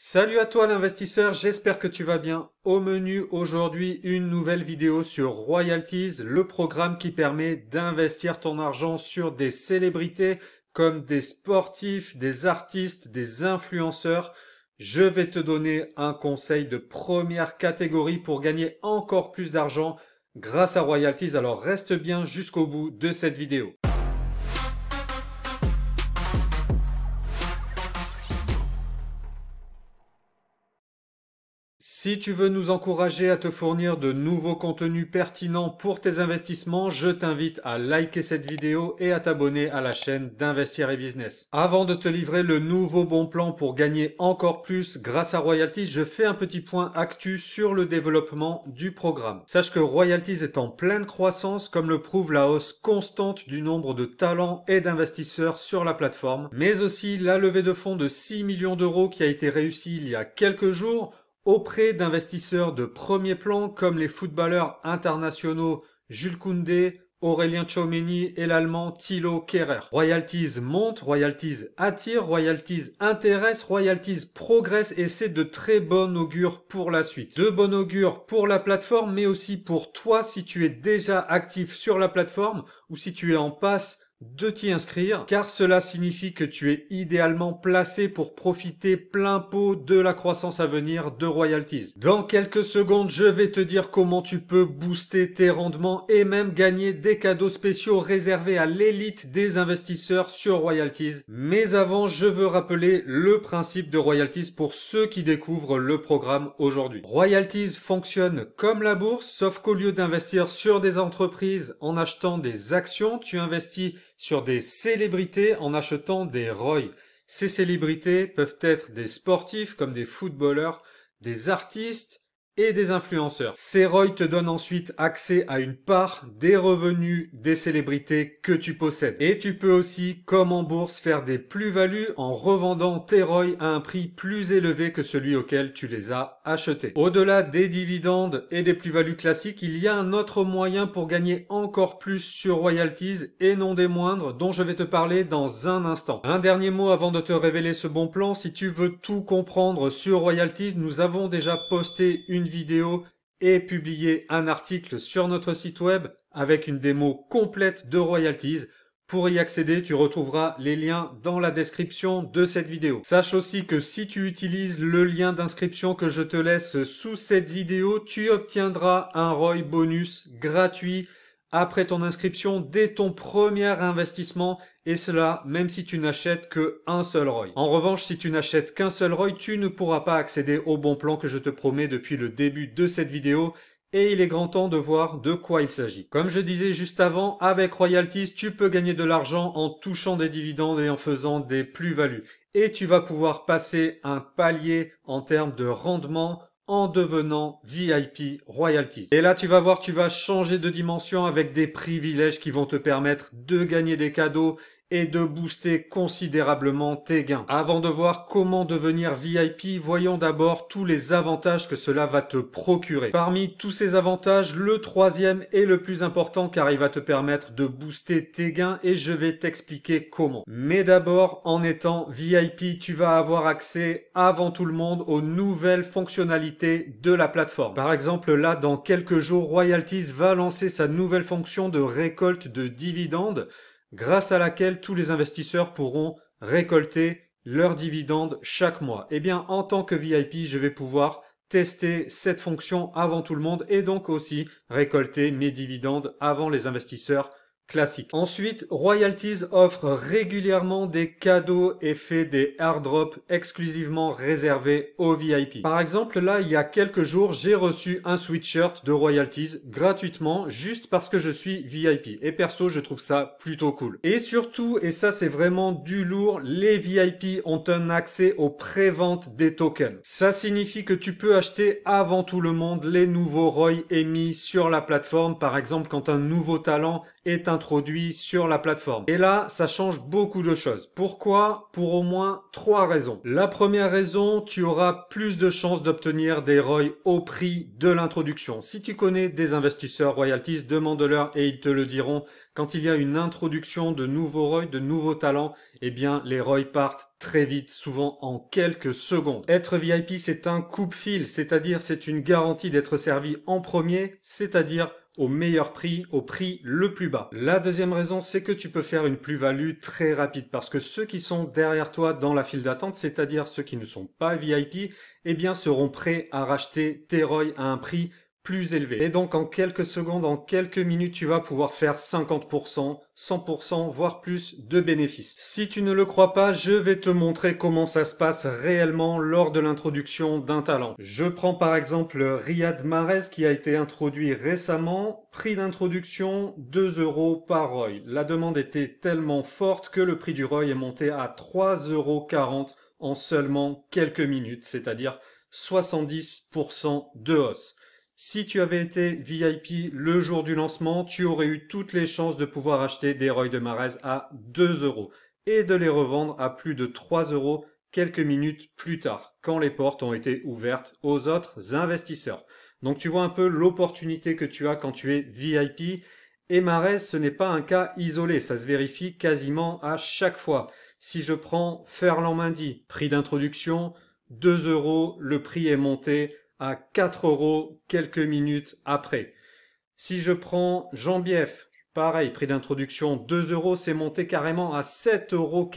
Salut à toi l'investisseur, j'espère que tu vas bien. Au menu aujourd'hui, une nouvelle vidéo sur Royalties, le programme qui permet d'investir ton argent sur des célébrités comme des sportifs, des artistes, des influenceurs. Je vais te donner un conseil de première catégorie pour gagner encore plus d'argent grâce à Royalties, alors reste bien jusqu'au bout de cette vidéo. Si tu veux nous encourager à te fournir de nouveaux contenus pertinents pour tes investissements, je t'invite à liker cette vidéo et à t'abonner à la chaîne d'Investir et Business. Avant de te livrer le nouveau bon plan pour gagner encore plus grâce à Royalties, je fais un petit point actu sur le développement du programme. Sache que Royalties est en pleine croissance comme le prouve la hausse constante du nombre de talents et d'investisseurs sur la plateforme, mais aussi la levée de fonds de 6 millions d'euros qui a été réussie il y a quelques jours auprès d'investisseurs de premier plan comme les footballeurs internationaux Jules Koundé, Aurélien Tchouameni et l'allemand Thilo Kehrer. Royalties monte, royalties attire, royalties intéresse, royalties progresse et c'est de très bon augure pour la suite. De bon augure pour la plateforme mais aussi pour toi si tu es déjà actif sur la plateforme ou si tu es en passe de t'y inscrire, car cela signifie que tu es idéalement placé pour profiter plein pot de la croissance à venir de royalties. Dans quelques secondes, je vais te dire comment tu peux booster tes rendements et même gagner des cadeaux spéciaux réservés à l'élite des investisseurs sur royalties. Mais avant, je veux rappeler le principe de royalties pour ceux qui découvrent le programme aujourd'hui. Royalties fonctionne comme la bourse, sauf qu'au lieu d'investir sur des entreprises en achetant des actions, tu investis sur des célébrités en achetant des rois. Ces célébrités peuvent être des sportifs comme des footballeurs, des artistes, et des influenceurs. Ces roy te donnent ensuite accès à une part des revenus des célébrités que tu possèdes. Et tu peux aussi, comme en bourse, faire des plus-values en revendant tes ROI à un prix plus élevé que celui auquel tu les as achetés. Au-delà des dividendes et des plus-values classiques, il y a un autre moyen pour gagner encore plus sur royalties et non des moindres dont je vais te parler dans un instant. Un dernier mot avant de te révéler ce bon plan. Si tu veux tout comprendre sur royalties, nous avons déjà posté une vidéo et publier un article sur notre site web avec une démo complète de royalties. Pour y accéder, tu retrouveras les liens dans la description de cette vidéo. Sache aussi que si tu utilises le lien d'inscription que je te laisse sous cette vidéo, tu obtiendras un ROI bonus gratuit après ton inscription dès ton premier investissement et cela même si tu n'achètes que seul ROI. En revanche, si tu n'achètes qu'un seul ROI, tu ne pourras pas accéder au bon plan que je te promets depuis le début de cette vidéo et il est grand temps de voir de quoi il s'agit. Comme je disais juste avant, avec royalties, tu peux gagner de l'argent en touchant des dividendes et en faisant des plus-values. Et tu vas pouvoir passer un palier en termes de rendement en devenant VIP Royalties. Et là, tu vas voir, tu vas changer de dimension avec des privilèges qui vont te permettre de gagner des cadeaux et de booster considérablement tes gains. Avant de voir comment devenir VIP, voyons d'abord tous les avantages que cela va te procurer. Parmi tous ces avantages, le troisième est le plus important car il va te permettre de booster tes gains et je vais t'expliquer comment. Mais d'abord, en étant VIP, tu vas avoir accès avant tout le monde aux nouvelles fonctionnalités de la plateforme. Par exemple, là, dans quelques jours, Royalties va lancer sa nouvelle fonction de récolte de dividendes grâce à laquelle tous les investisseurs pourront récolter leurs dividendes chaque mois. Eh bien, en tant que VIP, je vais pouvoir tester cette fonction avant tout le monde et donc aussi récolter mes dividendes avant les investisseurs classique. Ensuite, Royalties offre régulièrement des cadeaux et fait des airdrops exclusivement réservés aux VIP. Par exemple, là, il y a quelques jours, j'ai reçu un sweatshirt de Royalties gratuitement juste parce que je suis VIP. Et perso, je trouve ça plutôt cool. Et surtout, et ça c'est vraiment du lourd, les VIP ont un accès aux préventes des tokens. Ça signifie que tu peux acheter avant tout le monde les nouveaux Roy émis sur la plateforme. Par exemple, quand un nouveau talent est introduit sur la plateforme. Et là, ça change beaucoup de choses. Pourquoi Pour au moins trois raisons. La première raison, tu auras plus de chances d'obtenir des ROI au prix de l'introduction. Si tu connais des investisseurs royalties, demande-leur et ils te le diront. Quand il y a une introduction de nouveaux ROI, de nouveaux talents, eh bien, les ROI partent très vite, souvent en quelques secondes. Être VIP, c'est un coupe-fil, c'est-à-dire c'est une garantie d'être servi en premier, c'est-à-dire au meilleur prix, au prix le plus bas. La deuxième raison, c'est que tu peux faire une plus-value très rapide parce que ceux qui sont derrière toi dans la file d'attente, c'est-à-dire ceux qui ne sont pas VIP, eh bien seront prêts à racheter tes ROI à un prix élevé. Et donc en quelques secondes, en quelques minutes, tu vas pouvoir faire 50%, 100%, voire plus de bénéfices. Si tu ne le crois pas, je vais te montrer comment ça se passe réellement lors de l'introduction d'un talent. Je prends par exemple Riyad Mahrez qui a été introduit récemment. Prix d'introduction 2 euros par Roy. La demande était tellement forte que le prix du Roy est monté à 3,40 euros en seulement quelques minutes, c'est-à-dire 70% de hausse. Si tu avais été VIP le jour du lancement, tu aurais eu toutes les chances de pouvoir acheter des Roy de Marais à 2 euros et de les revendre à plus de 3 euros quelques minutes plus tard, quand les portes ont été ouvertes aux autres investisseurs. Donc tu vois un peu l'opportunité que tu as quand tu es VIP. Et Marais, ce n'est pas un cas isolé, ça se vérifie quasiment à chaque fois. Si je prends Ferland prix d'introduction, 2 euros, le prix est monté à 4 euros quelques minutes après. Si je prends jean bief pareil, prix d'introduction 2 euros, c'est monté carrément à 7,45 euros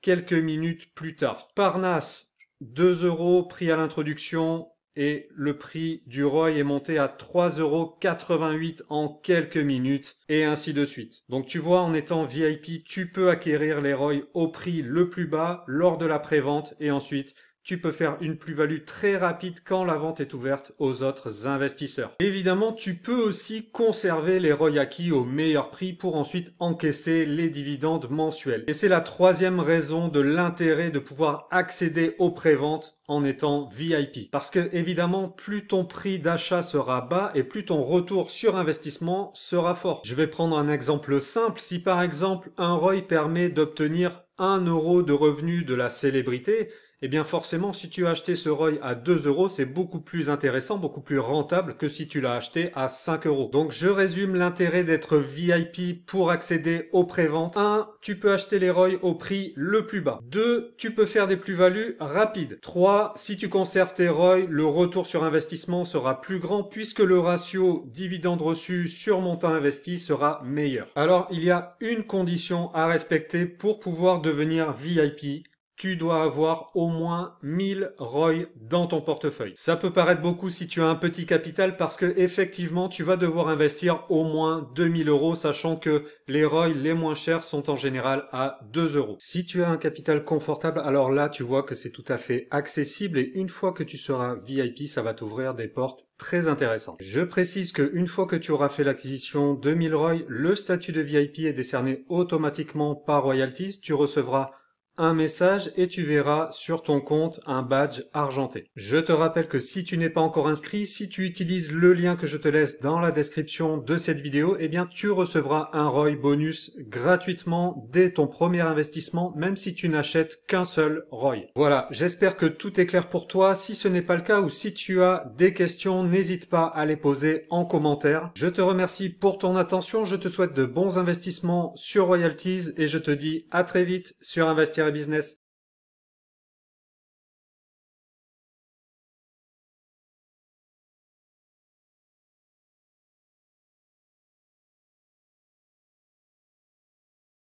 quelques minutes plus tard. Parnasse, 2 euros, prix à l'introduction, et le prix du Roy est monté à euros quatre-vingt-huit en quelques minutes et ainsi de suite. Donc tu vois, en étant VIP, tu peux acquérir les Roy au prix le plus bas lors de la prévente et ensuite tu peux faire une plus-value très rapide quand la vente est ouverte aux autres investisseurs. Évidemment, tu peux aussi conserver les acquis au meilleur prix pour ensuite encaisser les dividendes mensuels. Et c'est la troisième raison de l'intérêt de pouvoir accéder aux préventes en étant VIP. Parce que évidemment, plus ton prix d'achat sera bas et plus ton retour sur investissement sera fort. Je vais prendre un exemple simple. Si par exemple un ROI permet d'obtenir 1 euro de revenu de la célébrité, eh bien forcément, si tu as acheté ce ROI à 2 euros, c'est beaucoup plus intéressant, beaucoup plus rentable que si tu l'as acheté à 5 euros. Donc je résume l'intérêt d'être VIP pour accéder aux préventes. 1. Tu peux acheter les ROI au prix le plus bas. 2. Tu peux faire des plus-values rapides. 3. Si tu conserves tes ROI, le retour sur investissement sera plus grand puisque le ratio dividende reçu sur montant investi sera meilleur. Alors il y a une condition à respecter pour pouvoir devenir VIP tu dois avoir au moins 1000 roy dans ton portefeuille. Ça peut paraître beaucoup si tu as un petit capital parce que effectivement, tu vas devoir investir au moins 2000 euros, sachant que les roy, les moins chers sont en général à 2 euros. Si tu as un capital confortable, alors là, tu vois que c'est tout à fait accessible et une fois que tu seras VIP, ça va t'ouvrir des portes très intéressantes. Je précise que une fois que tu auras fait l'acquisition de 1000 roy, le statut de VIP est décerné automatiquement par Royalties. Tu recevras un message et tu verras sur ton compte un badge argenté. Je te rappelle que si tu n'es pas encore inscrit, si tu utilises le lien que je te laisse dans la description de cette vidéo, eh bien tu recevras un ROI bonus gratuitement dès ton premier investissement, même si tu n'achètes qu'un seul ROI. Voilà, j'espère que tout est clair pour toi. Si ce n'est pas le cas ou si tu as des questions, n'hésite pas à les poser en commentaire. Je te remercie pour ton attention, je te souhaite de bons investissements sur Royalties et je te dis à très vite sur Investir Business